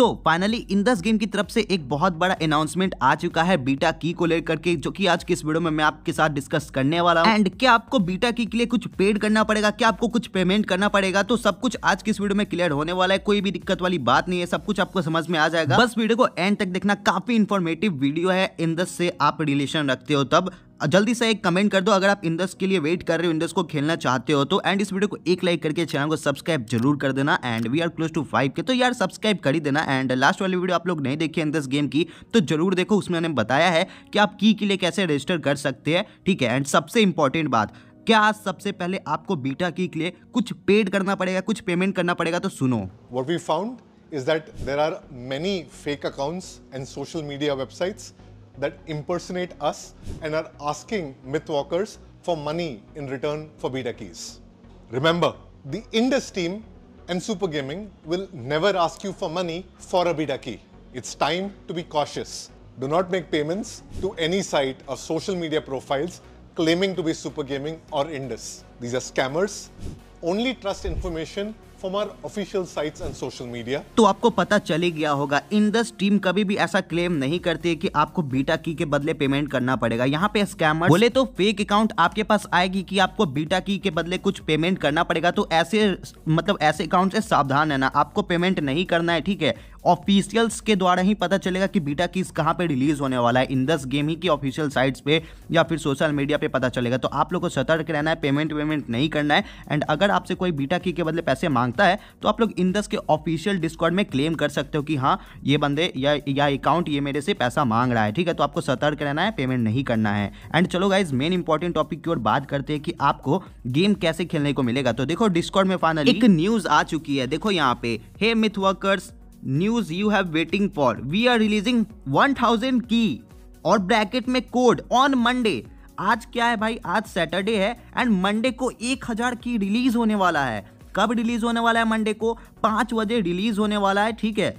तो finally in दस game की तरफ से एक बहुत बड़ा अनाउंसमेंट आ चुका है बीटा की को लेकर के जो कि आज की इस वीडियो में मैं आपके साथ डिस्कस करने वाला हूँ एंड क्या आपको बीटा की के लिए कुछ पेड करना पड़ेगा क्या आपको कुछ पेमेंट करना पड़ेगा तो सब कुछ आज की इस वीडियो में क्लियर होने वाला है कोई भी दिक्कत वाली बात नहीं है सब कुछ आपको समझ में आ जाएगा बस वीडियो को एंड तक देखना काफी इन्फॉर्मेटिव वीडियो है इन दस से आप रिलेशन रखते हो तब जल्दी से एक कमेंट कर दो अगर आप इंडस के लिए वेट कर रहे हो इंडस को खेलना चाहते हो तो एंड इस वीडियो को एक लाइक करके चैनल को सब्सक्राइब जरूर कर देना and we are close to five K तो यार सब्सक्राइब कर ही देना एंड लास्ट वाली वीडियो आप लोग नहीं देखे इंडस गेम की तो जरूर देखो उसमें मैंने बताया है कि आप की के लिए कैसे रजिस्टर कर सकते हैं ठीक है एंड सबसे इंपॉर्टेंट बात क्या सबसे पहले आपको बीटा की के लिए कुछ पेड करना पड़ेगा कुछ पेमेंट करना पड़ेगा तो सुनो what we found is that there are many fake accounts and social media websites that impersonate us and are asking Mythwalkers for money in return for beta keys. Remember, the Indus team and Super Gaming will never ask you for money for a beta key. It's time to be cautious. Do not make payments to any site or social media profiles claiming to be Super Gaming or Indus. These are scammers. Only trust information from our official sites and social media तो आपको पता चल ही गया होगा Indus team कभी भी ऐसा claim नहीं करती है कि आपको बीटा की के बदले पेमेंट करना पड़ेगा यहाँ पे स्कैमर बोले तो फेक अकाउंट आपके पास आएगी कि आपको बीटा की के बदले कुछ पेमेंट करना पड़ेगा तो ऐसे मतलब ऐसे अकाउंट से सावधान है ना आपको पेमेंट नहीं करना है ठीक है ऑफिशियल्स के द्वारा ही पता चलेगा कि बीटा किस कहाँ पे रिलीज होने वाला है इन दस गेम ही की ऑफिशियल साइट्स पे या फिर सोशल मीडिया पे पता चलेगा तो आप लोग को सतर्क रहना है पेमेंट वेमेंट नहीं करना है एंड अगर आपसे कोई बीटा की के बदले पैसे मांगता है तो आप लोग इन दस के ऑफिशियल डिस्कॉर्ड में क्लेम कर सकते हो कि हाँ ये बंदे या या अकाउंट ये मेरे से पैसा मांग रहा है ठीक है तो आपको सतर्क रहना है पेमेंट नहीं करना है एंड चलो गाइज मेन इंपॉर्टेंट टॉपिक की ओर बात करते हैं कि आपको गेम कैसे खेलने को मिलेगा तो देखो डिस्कॉर्ड में फाइनली एक न्यूज आ चुकी है देखो यहाँ पे hey myth workers news you have waiting for we are releasing 1000 की और ब्रैकेट में कोड ऑन मंडे आज क्या है भाई आज सैटरडे है एंड मंडे को 1000 की रिलीज होने वाला है कब रिलीज होने वाला है मंडे को पांच बजे रिलीज होने वाला है ठीक है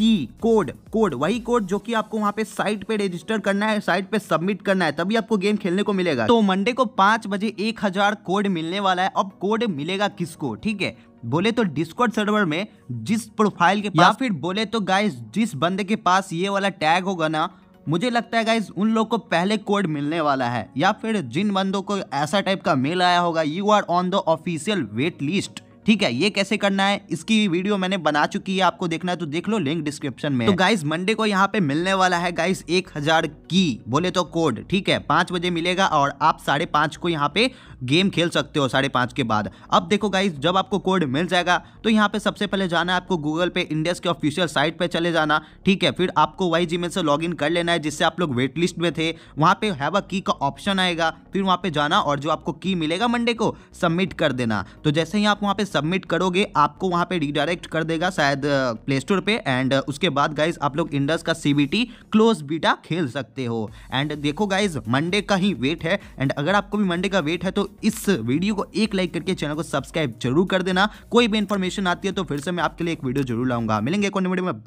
की कोड कोड वही कोड जो कि आपको वहां पे साइट पे रजिस्टर करना है साइट पे सबमिट करना है तभी आपको गेम खेलने को मिलेगा तो मंडे को पांच बजे एक हजार कोड मिलने वाला है अब कोड मिलेगा किसको ठीक है बोले तो डिस्कॉर्ड सर्वर में जिस प्रोफाइल के पास या फिर बोले तो गाइस जिस बंदे के पास ये वाला टैग होगा ना मुझे लगता है गाइज उन लोग को पहले कोड मिलने वाला है या फिर जिन बंदों को ऐसा टाइप का मेल आया होगा you are on the official wait list ठीक है ये कैसे करना है इसकी वीडियो मैंने बना चुकी है आपको देखना है तो देख लो लिंक डिस्क्रिप्शन में तो गाइज मंडे को यहाँ पे मिलने वाला है गाइज एक हजार की बोले तो कोड ठीक है पांच बजे मिलेगा और आप साढ़े पांच को यहाँ पे गेम खेल सकते हो साढ़े पांच के बाद अब देखो गाइज जब आपको कोड मिल जाएगा तो यहाँ पे सबसे पहले जाना है आपको गूगल पे इंडियस के ऑफिशियल साइट पे चले जाना ठीक है फिर आपको वाई जी से लॉग इन कर लेना है जिससे आप लोग वेट लिस्ट में थे वहां पे हैव अ की का ऑप्शन आएगा फिर वहां पे जाना और जो आपको की मिलेगा मंडे को सबमिट कर देना तो जैसे ही आप वहां पे सबमिट करोगे आपको वहाँ पे रिडायरेक्ट कर देगा शायद प्ले स्टोर पर एंड उसके बाद गाइज आप लोग इंडस का सी क्लोज बीटा खेल सकते हो एंड देखो गाइज मंडे का ही वेट है एंड अगर आपको भी मंडे का वेट है तो इस वीडियो को एक लाइक करके चैनल को सब्सक्राइब जरूर कर देना कोई भी इन्फॉर्मेशन आती है तो फिर से मैं आपके लिए एक वीडियो जरूर लाऊंगा मिलेंगे कौन वीडियो में बाय